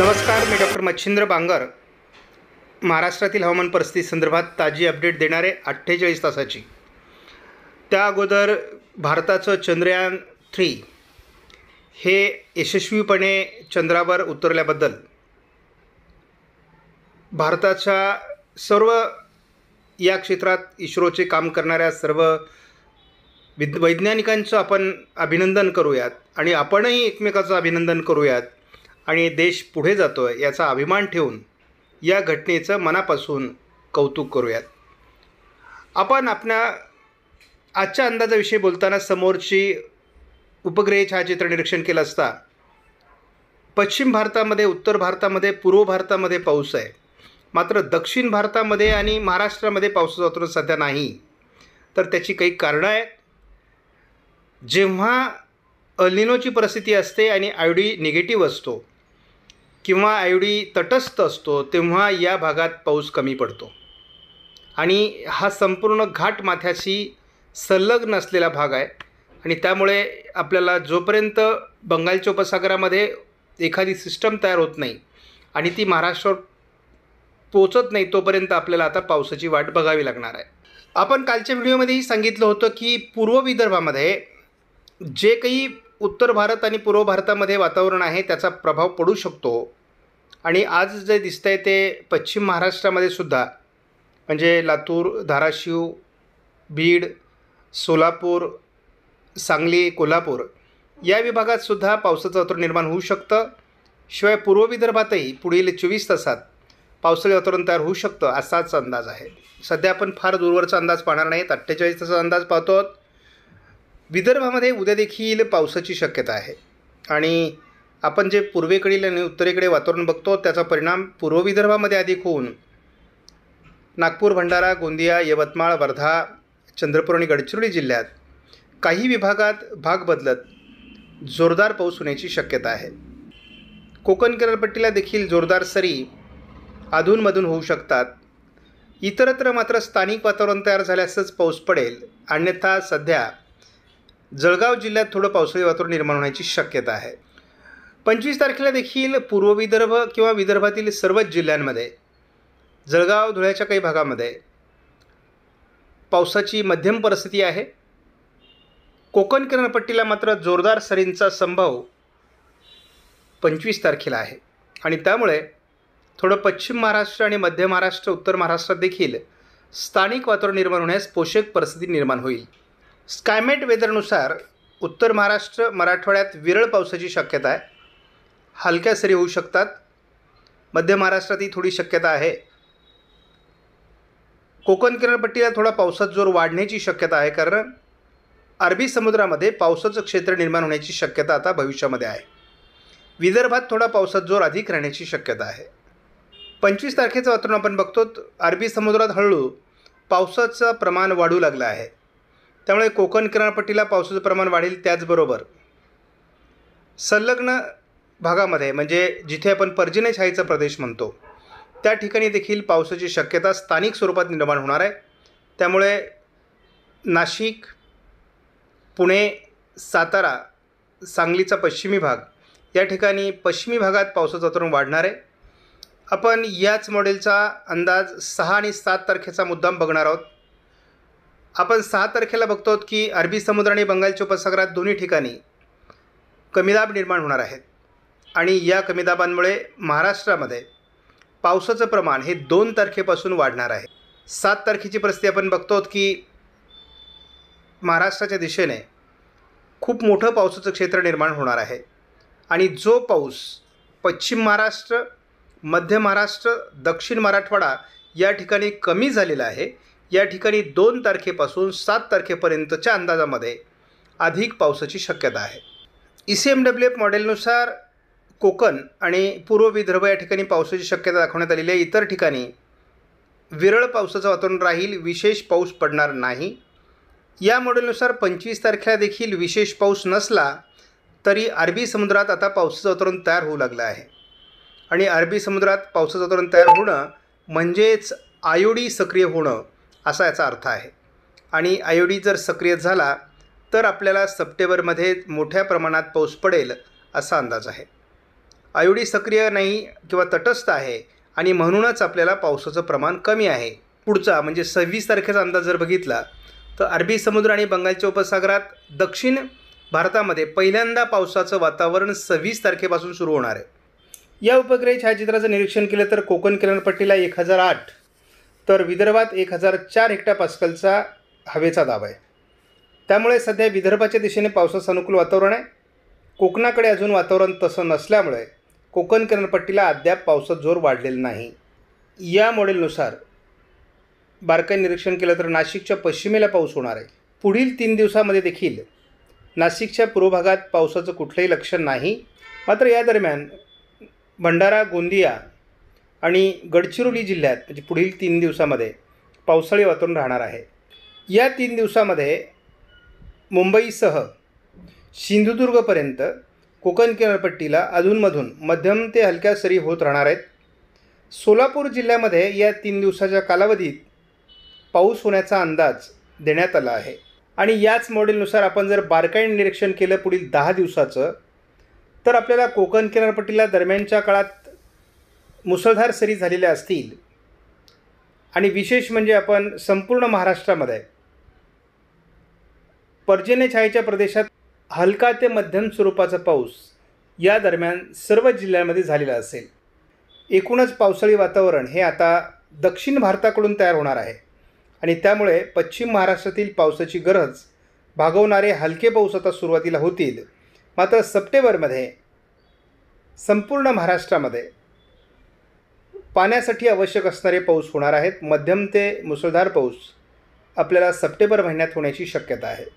नमस्कार मी डॉक्टर मच्छिंद्र बांगर महाराष्ट्रातील हवामान परिस्थिती संदर्भात ताजी अपडेट देणारे अठ्ठेचाळीस तासाची त्या अगोदर भारताचं चंद्रयान थ्री हे यशस्वीपणे चंद्रावर उतरल्याबद्दल भारताच्या सर्व या क्षेत्रात इस्रोचे काम करणाऱ्या सर्व विद वैज्ञानिकांचं आपण अभिनंदन करूयात आणि आपणही एकमेकाचं अभिनंदन करूयात आणि देश पुढे जातो आहे याचा अभिमान ठेवून या घटनेचं मनापासून कौतुक करूयात आपण आपल्या आजच्या अंदाजाविषयी बोलताना समोरची उपग्रह छायाचित्र निरीक्षण केलं असता पश्चिम भारतामध्ये उत्तर भारतामध्ये पूर्व भारतामध्ये पाऊस आहे मात्र दक्षिण भारतामध्ये आणि महाराष्ट्रामध्ये पाऊस जातो सध्या नाही तर त्याची काही कारणं आहेत जेव्हा अलिनोची परिस्थिती असते आणि आयडी निगेटिव्ह असतो किंवा आयडी तटस्थ असतो तेव्हा या भागात पाऊस कमी पडतो आणि हा संपूर्ण घाटमाथ्याशी संलग्न असलेला भाग आहे आणि त्यामुळे आपल्याला जोपर्यंत बंगालच्या उपसागरामध्ये एखादी सिस्टम तयार होत नाही आणि ती महाराष्ट्रावर पोचत नाही तोपर्यंत आपल्याला आता पावसाची वाट बघावी लागणार आहे आपण कालच्या व्हिडिओमध्येही सांगितलं होतं की पूर्व विदर्भामध्ये जे काही उत्तर भारत आणि पूर्व भारतामध्ये वातावरण आहे त्याचा प्रभाव पडू शकतो आणि आज जे दिसतं आहे ते पश्चिम महाराष्ट्रामध्ये सुद्धा म्हणजे लातूर धाराशिव बीड सोलापूर सांगली कोल्हापूर या विभागात सुद्धा पावसाचं वातावरण निर्माण होऊ शकतं शिवाय पूर्व विदर्भातही पुढील चोवीस तासात पावसाचं वातावरण तयार होऊ शकतं असाच अंदाज आहे सध्या आपण फार दूरवरचा अंदाज पाहणार नाहीत अठ्ठेचाळीस तासाचा अंदाज पाहतो विदर्भामध्ये उद्या देखील पावसाची शक्यता आहे आणि आपण जे पूर्वेकडील आणि उत्तरेकडे वातावरण बघतो त्याचा परिणाम पूर्व विदर्भामध्ये अधिक होऊन नागपूर भंडारा गोंदिया यवतमाळ वर्धा चंद्रपूर आणि गडचिरोली जिल्ह्यात काही विभागात भाग बदलत जोरदार पाऊस होण्याची शक्यता आहे कोकण किनारपट्टीला देखील जोरदार सरी अधूनमधून होऊ शकतात इतरत्र मात्र स्थानिक वातावरण तयार झाल्यासच पाऊस पडेल अन्यथा सध्या जळगाव जिल्ह्यात थोडं पावसाळी वातावरण निर्माण होण्याची शक्यता आहे पंचवीस तारखेला देखील पूर्व विदर्भ किंवा विदर्भातील सर्वच जिल्ह्यांमध्ये जळगाव धुळ्याच्या काही भागामध्ये पावसाची मध्यम परिस्थिती आहे कोकण किनारपट्टीला मात्र जोरदार सरींचा संभव पंचवीस तारखेला आहे आणि त्यामुळे थोडं पश्चिम महाराष्ट्र आणि मध्य महाराष्ट्र उत्तर महाराष्ट्रात देखील स्थानिक वातावरण निर्माण होण्यास पोषक परिस्थिती निर्माण होईल स्कायमेट वेदरनुसार उत्तर महाराष्ट्र मराठवाड्यात विरळ पावसाची शक्यता आहे हलक्या सरी होऊ शकतात मध्य महाराष्ट्रात ही थोडी शक्यता आहे कोकण किनारपट्टीला थोडा पावसात जोर वाढण्याची शक्यता आहे कारण अरबी समुद्रामध्ये पावसाचं क्षेत्र निर्माण होण्याची शक्यता आता भविष्यामध्ये आहे विदर्भात थोडा पावसात जोर अधिक राहण्याची शक्यता आहे पंचवीस तारखेचं वातावरण आपण बघतो अरबी समुद्रात हळूहळू पावसाचं प्रमाण वाढू लागलं आहे त्यामुळे कोकण किनारपट्टीला पावसाचं प्रमाण वाढेल त्याचबरोबर संलग्न भागामध्ये म्हणजे जिथे आपण पर्जन्यशाहीचा प्रदेश म्हणतो त्या ठिकाणी देखील पावसाची शक्यता स्थानिक स्वरूपात निर्माण होणार आहे त्यामुळे नाशिक पुणे सातारा सांगलीचा पश्चिमी भाग या ठिकाणी पश्चिमी भागात पावसाचं तरुण वाढणार आहे आपण याच मॉडेलचा अंदाज सहा आणि सात तारखेचा मुद्दाम बघणार आहोत आपण सहा तारखेला बघतो की अरबी समुद्र आणि बंगालच्या उपसागरात दोन्ही ठिकाणी कमी दाब निर्माण होणार आहेत आणि या कमीदाबांमुळे महाराष्ट्रामध्ये पावसाचं प्रमाण हे दोन तारखेपासून वाढणार आहे सात तारखेची परिस्थिती आपण बघतो की महाराष्ट्राच्या दिशेने खूप मोठं पावसाचं क्षेत्र निर्माण होणार आहे आणि जो पाऊस पश्चिम महाराष्ट्र मध्य महाराष्ट्र दक्षिण मराठवाडा या ठिकाणी कमी झालेला आहे या ठिकाणी दोन तारखेपासून सात तारखेपर्यंतच्या अंदाजामध्ये अधिक पावसाची शक्यता आहे E C M W F मॉडेलनुसार कोकण आणि पूर्व विदर्भ या ठिकाणी पावसाची शक्यता दाखवण्यात आलेली आहे इतर ठिकाणी विरळ पावसाचं वातावरण राहील विशेष पाऊस पडणार नाही या मॉडेलनुसार पंचवीस तारखेला देखील विशेष पाऊस नसला तरी अरबी समुद्रात आता पावसाचं वातावरण तयार होऊ लागलं आहे आणि अरबी समुद्रात पावसाचं वातावरण तयार होणं म्हणजेच आयोडी सक्रिय होणं असा याचा अर्थ आहे आणि आयोडी जर सक्रिय झाला तर आपल्याला सप्टेंबरमध्ये मोठ्या प्रमाणात पाऊस पडेल असा अंदाज आहे आयोडी सक्रिय नाही किंवा तटस्थ आहे आणि म्हणूनच आपल्याला पावसाचं प्रमाण कमी आहे पुढचा म्हणजे सव्वीस तारखेचा अंदाज जर बघितला तर अरबी समुद्र आणि बंगालच्या उपसागरात दक्षिण भारतामध्ये पहिल्यांदा पावसाचं वातावरण सव्वीस तारखेपासून सुरू होणार आहे या उपग्रह छायाचित्राचं निरीक्षण केलं तर कोकण किनारपट्टीला एक हजार आठ तर विदर्भात एक हजार चार हेक्टा पास्कलचा हवेचा दाब आहे त्यामुळे सध्या विदर्भाच्या दिशेने पावसाचं अनुकूल वातावरण आहे कोकणाकडे अजून वातावरण तसं नसल्यामुळे कोकण किनारपट्टीला अद्याप पावसात जोर वाढलेला नाही या मॉडेलनुसार बारकाई निरीक्षण केलं तर नाशिकच्या पश्चिमेला पाऊस होणार आहे पुढील तीन दिवसामध्ये देखील नाशिकच्या पूर्व भागात पावसाचं कुठलंही लक्षण नाही मात्र या दरम्यान भंडारा गोंदिया आणि गडचिरोली जिल्ह्यात म्हणजे पुढील तीन दिवसामध्ये पावसाळी वातावरण राहणार आहे या तीन दिवसामध्ये मुंबईसह सिंधुदुर्गपर्यंत कोकण किनारपट्टीला अधूनमधून मध्यम ते हलक्या सरी होत राहणार आहेत सोलापूर जिल्ह्यामध्ये या तीन दिवसाच्या कालावधीत पाऊस होण्याचा अंदाज देण्यात आला आहे आणि याच मॉडेलनुसार आपण जर बारकाईन निरीक्षण केलं पुढील दहा दिवसाचं तर आपल्याला कोकण किनारपट्टीला दरम्यानच्या काळात मुसळधार सरी झालेल्या असतील आणि विशेष म्हणजे आपण संपूर्ण महाराष्ट्रामध्ये पर्जन्यछायेच्या छायेच्या प्रदेशात हलका ते मध्यम स्वरूपाचा पाऊस या दरम्यान सर्व जिल्ह्यांमध्ये झालेला असेल एकूणच पावसाळी वातावरण हे आता दक्षिण भारताकडून तयार होणार आहे आणि त्यामुळे पश्चिम महाराष्ट्रातील पावसाची गरज भागवणारे हलके पाऊस आता सुरुवातीला होतील मात्र सप्टेंबरमध्ये संपूर्ण महाराष्ट्रामध्ये पाण्यासाठी आवश्यक असणारे पाऊस होणार आहेत मध्यम ते मुसळधार पाऊस आपल्याला सप्टेंबर महिन्यात होण्याची शक्यता आहे